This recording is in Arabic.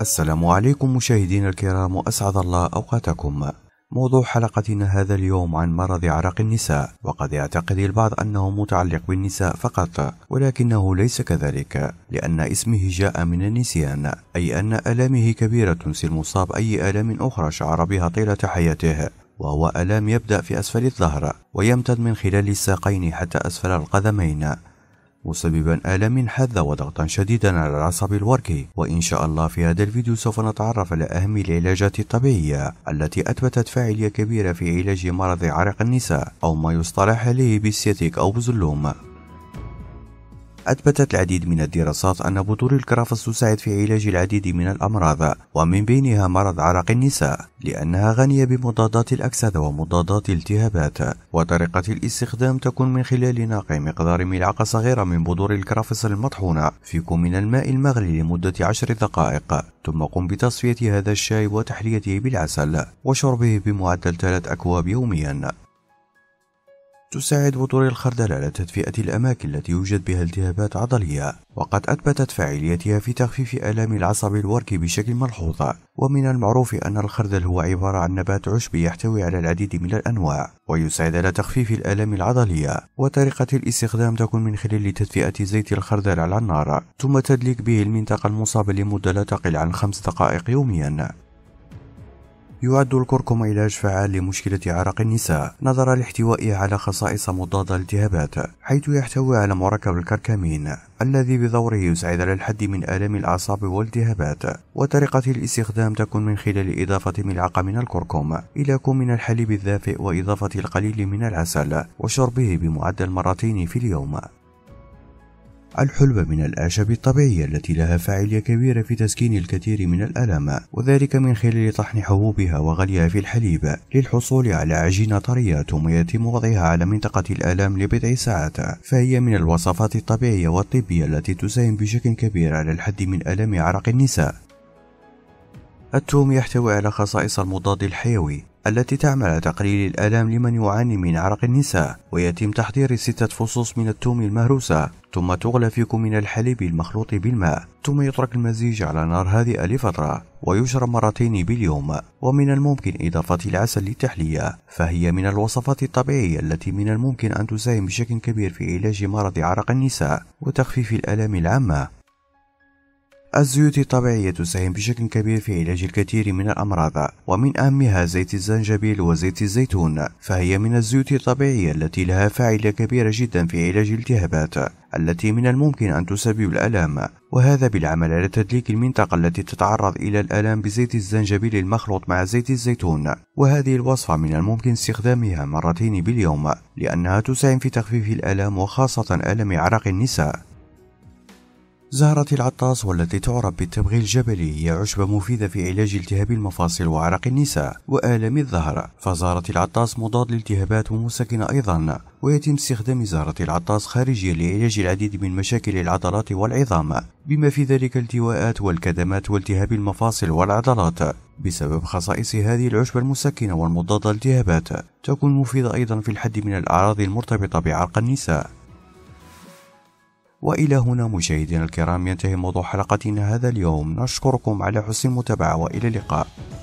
السلام عليكم مشاهدينا الكرام وأسعد الله أوقاتكم موضوع حلقتنا هذا اليوم عن مرض عرق النساء وقد يعتقد البعض أنه متعلق بالنساء فقط ولكنه ليس كذلك لأن اسمه جاء من النسيان أي أن ألامه كبيرة تنسي المصاب أي الام أخرى شعر بها طيلة حياته وهو الام يبدأ في أسفل الظهر ويمتد من خلال الساقين حتى أسفل القدمين مسببا آلام حادة وضغطا شديدا على العصب الوركي وإن شاء الله في هذا الفيديو سوف نتعرف على أهم العلاجات الطبيعية التي أثبتت فاعلية كبيرة في علاج مرض عرق النساء أو ما يصطلح عليه بالسياتيك أو بزلوم أثبتت العديد من الدراسات أن بذور الكرفس تساعد في علاج العديد من الأمراض ومن بينها مرض عرق النساء لأنها غنية بمضادات الأكسدة ومضادات الالتهابات وطريقة الاستخدام تكون من خلال نقع مقدار ملعقة صغيرة من بذور الكرفس المطحونة في كوب من الماء المغلي لمدة عشر دقائق ثم قم بتصفية هذا الشاي وتحليته بالعسل وشربه بمعدل ثلاث أكواب يوميا تساعد بذور الخردل على تدفئة الأماكن التي يوجد بها التهابات عضلية وقد أثبتت فاعليتها في تخفيف آلام العصب الوركي بشكل ملحوظ ومن المعروف أن الخردل هو عبارة عن نبات عشبي يحتوي على العديد من الأنواع ويساعد على تخفيف الآلام العضلية وطريقة الاستخدام تكون من خلال تدفئة زيت الخردل على النار ثم تدليك به المنطقة المصابة لمدة لا تقل عن خمس دقائق يوميا يعد الكركم علاج فعال لمشكلة عرق النساء نظرا لاحتوائه على خصائص مضادة للالتهابات حيث يحتوي على مركب الكركمين الذي بدوره يساعد على الحد من آلام الأعصاب والالتهابات وطريقة الاستخدام تكون من خلال إضافة ملعقة من الكركم إلى كوم من الحليب الدافئ وإضافة القليل من العسل وشربه بمعدل مرتين في اليوم الحلبة من الأعشاب الطبيعية التي لها فاعلية كبيرة في تسكين الكثير من الألم وذلك من خلال طحن حبوبها وغليها في الحليب للحصول على عجينة طرية ثم يتم وضعها على منطقة الآلام لبضع ساعات فهي من الوصفات الطبيعية والطبية التي تساهم بشكل كبير على الحد من ألم عرق النساء التوم يحتوي على خصائص المضاد الحيوي التي تعمل على تقليل الآلام لمن يعاني من عرق النساء ويتم تحضير ستة فصوص من التوم المهروسة ثم تغلى فيكم من الحليب المخلوط بالماء ثم يترك المزيج على نار هادئة لفترة ويشرب مرتين باليوم ومن الممكن إضافة العسل للتحلية فهي من الوصفات الطبيعية التي من الممكن أن تساهم بشكل كبير في علاج مرض عرق النساء وتخفيف الآلام العامة الزيوت الطبيعية تساهم بشكل كبير في علاج الكثير من الأمراض ومن أهمها زيت الزنجبيل وزيت الزيتون فهي من الزيوت الطبيعية التي لها فاعلة كبيرة جدا في علاج الالتهابات التي من الممكن أن تسبب الألام وهذا بالعمل على تدليك المنطقة التي تتعرض إلى الألام بزيت الزنجبيل المخلوط مع زيت الزيتون وهذه الوصفة من الممكن استخدامها مرتين باليوم لأنها تساهم في تخفيف الألام وخاصة ألم عرق النساء زهرة العطاس والتي تعرف بالتبغ الجبلي هي عشبة مفيدة في علاج التهاب المفاصل وعرق النساء وآلام الظهر فزهرة العطاس مضاد للالتهابات ومسكنة أيضا ويتم استخدام زهرة العطاس خارجيا لعلاج العديد من مشاكل العضلات والعظام بما في ذلك التواءات والكدمات والتهاب المفاصل والعضلات بسبب خصائص هذه العشبة المسكنة والمضادة للالتهابات تكون مفيدة أيضا في الحد من الأعراض المرتبطة بعرق النساء والى هنا مشاهدينا الكرام ينتهي موضوع حلقتنا هذا اليوم نشكركم على حسن المتابعه والى اللقاء